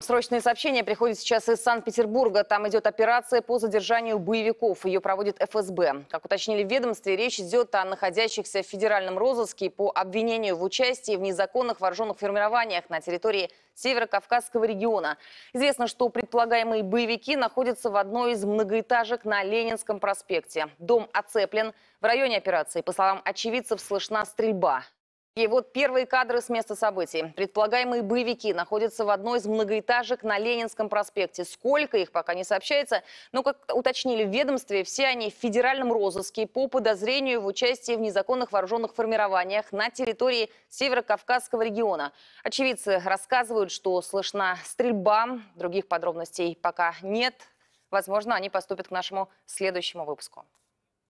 Срочные сообщения приходят сейчас из Санкт-Петербурга. Там идет операция по задержанию боевиков. Ее проводит ФСБ. Как уточнили в ведомстве, речь идет о находящихся в федеральном розыске по обвинению в участии в незаконных вооруженных формированиях на территории Северо-Кавказского региона. Известно, что предполагаемые боевики находятся в одной из многоэтажек на Ленинском проспекте. Дом оцеплен. В районе операции, по словам очевидцев, слышна стрельба. И вот первые кадры с места событий. Предполагаемые боевики находятся в одной из многоэтажек на Ленинском проспекте. Сколько их, пока не сообщается. Но, как уточнили в ведомстве, все они в федеральном розыске по подозрению в участии в незаконных вооруженных формированиях на территории Северо-Кавказского региона. Очевидцы рассказывают, что слышна стрельба. Других подробностей пока нет. Возможно, они поступят к нашему следующему выпуску.